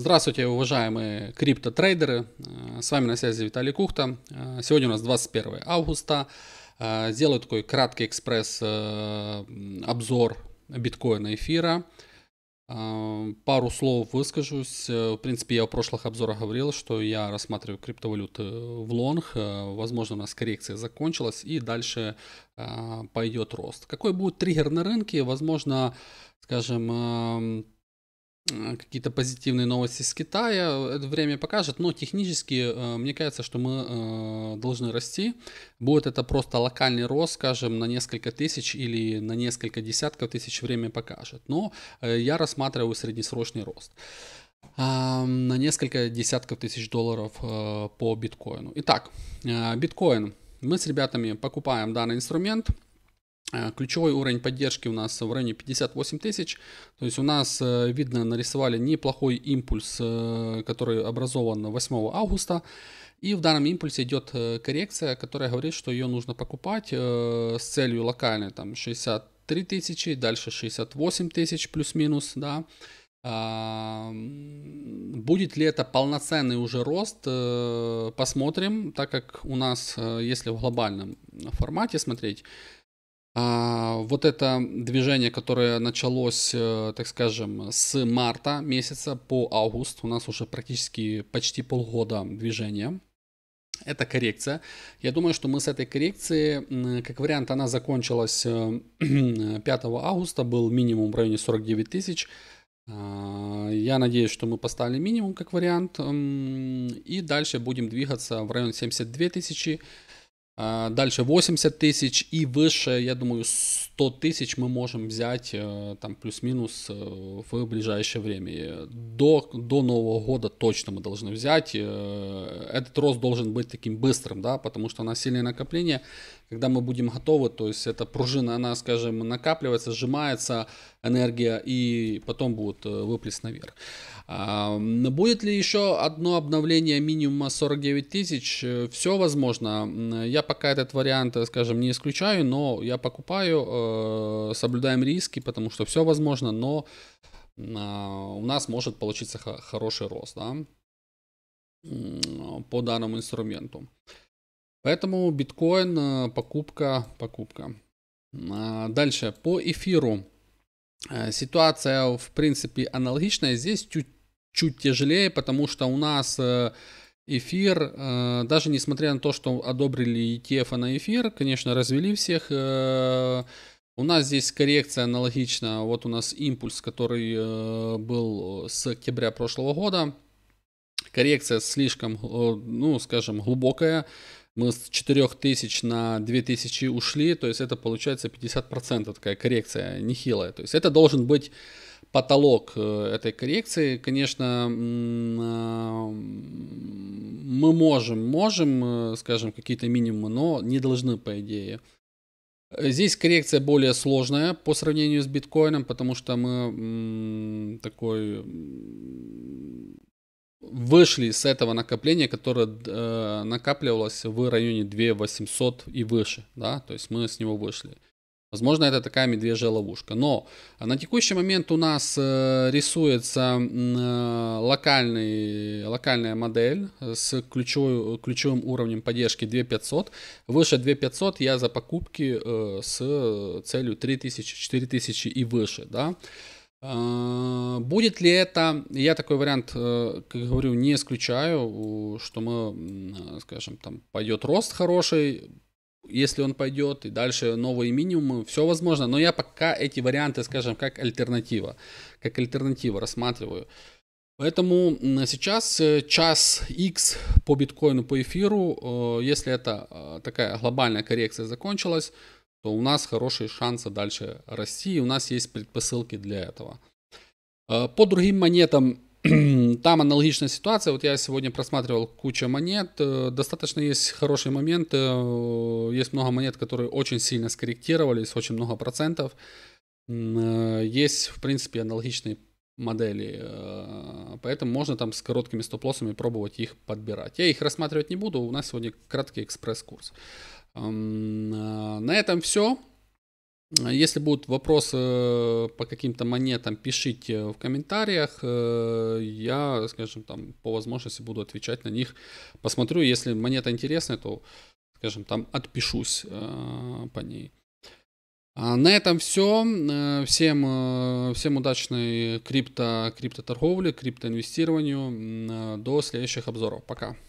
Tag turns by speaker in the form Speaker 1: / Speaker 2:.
Speaker 1: Здравствуйте, уважаемые криптотрейдеры. Э, с вами на связи Виталий Кухта. Э, сегодня у нас 21 августа. Сделаю э, такой краткий экспресс-обзор биткоина эфира. Пару слов выскажусь. В принципе, я в прошлых обзорах говорил, что я рассматриваю криптовалюты в лонг. Возможно, у нас коррекция закончилась и дальше пойдет рост. Какой будет триггер на рынке? Возможно, скажем, эм, какие-то позитивные новости с Китая. Это время покажет, но технически э, мне кажется, что мы э, должны расти. Будет это просто локальный рост, скажем, на несколько тысяч или на несколько десятков тысяч время покажет. Но э, я рассматриваю среднесрочный рост на несколько десятков тысяч долларов по биткоину. Итак, биткоин. Мы с ребятами покупаем данный инструмент – Э, ключевой уровень поддержки у нас в районе 58 тысяч. То есть у нас, э, видно, нарисовали неплохой импульс, э, который образован 8 августа. И в данном импульсе идет коррекция, которая говорит, что ее нужно покупать с целью локальной там 63 тысячи, дальше 68 тысяч плюс-минус, да. А, будет ли это полноценный уже рост, посмотрим, так как у нас, если в глобальном формате смотреть, а, вот это движение, которое началось, э, так скажем, с марта месяца по август, у нас уже практически почти полгода движения. Это коррекция. Я думаю, что мы с этой коррекции, как вариант, она закончилась 5 э, августа, был минимум в районе 49 тысяч. А, я надеюсь, что мы поставили минимум как вариант. И дальше будем двигаться в район 72 тысячи. А, дальше 80 тысяч и выше, я думаю, 100 тысяч мы можем взять э, там плюс-минус э, в ближайшее время. До, до Нового года точно мы должны взять. Э, этот рост должен быть таким быстрым, да, потому что у нас сильное накопление когда мы будем готовы, то есть эта пружина, она, скажем, накапливается, сжимается энергия и потом будет э, выплеск наверх. А, будет ли еще одно обновление минимума 49 тысяч? Э, все возможно. Я пока этот вариант, э, скажем, не исключаю, но я покупаю, соблюдаем риски, потому что все возможно, но а, у нас может получиться хороший рост да, по данному инструменту. Поэтому биткоин э, покупка, покупка. А, дальше, по эфиру. Э, ситуация, в принципе, аналогичная. Здесь чуть, чуть тяжелее, потому что у нас э, эфир, даже несмотря на то, что одобрили ETF на эфир, конечно, развели всех, у нас здесь коррекция аналогична. Вот у нас импульс, который был с октября прошлого года. Коррекция слишком, ну, скажем, глубокая мы с 4000 на 2000 ушли, то есть это получается 50% такая коррекция нехилая. То есть это должен быть потолок э, этой коррекции. Конечно, а, мы можем, можем, э, скажем, какие-то минимумы, но не должны, по идее. Здесь коррекция более сложная по сравнению с биткоином, потому что мы такой вышли с этого накопления, которое э, накапливалось в районе 2800 и выше, да, то есть мы с него вышли. Возможно, это такая медвежья ловушка. Но а, на текущий момент у нас э, рисуется э, локальный, локальная модель с ключевой, ключевым уровнем поддержки 2500. Выше 2500 я за покупки э, с целью 3000, 4000 и выше. Да? А, будет ли это, я такой вариант, э, как говорю, не исключаю, что мы, э, скажем, там пойдет рост хороший, если он пойдет, и дальше новые минимумы, все возможно, но я пока эти варианты, скажем, как альтернатива, как альтернатива рассматриваю. Поэтому сейчас э, час X по биткоину, по эфиру, если это такая глобальная коррекция закончилась, то у нас хорошие шансы дальше расти, и у нас есть предпосылки для этого. А, по другим монетам там аналогичная ситуация. Вот я сегодня просматривал кучу монет. Э, достаточно есть хорошие моменты, э, Есть много монет, которые очень сильно скорректировались, очень много процентов. Э, есть, в принципе, аналогичные модели. Поэтому можно там с короткими стоп-лоссами пробовать их подбирать. Я их рассматривать не буду, у нас сегодня краткий экспресс-курс. А, на этом все. Если будут вопросы по каким-то монетам, пишите в комментариях. Э, я, скажем, там по возможности буду отвечать на них. Посмотрю, если монета интересная, то, скажем, там отпишусь э, по ней. А на этом все. Э, всем, всем удачной крипто, крипто торговли, крипто инвестированию. До следующих обзоров. Пока.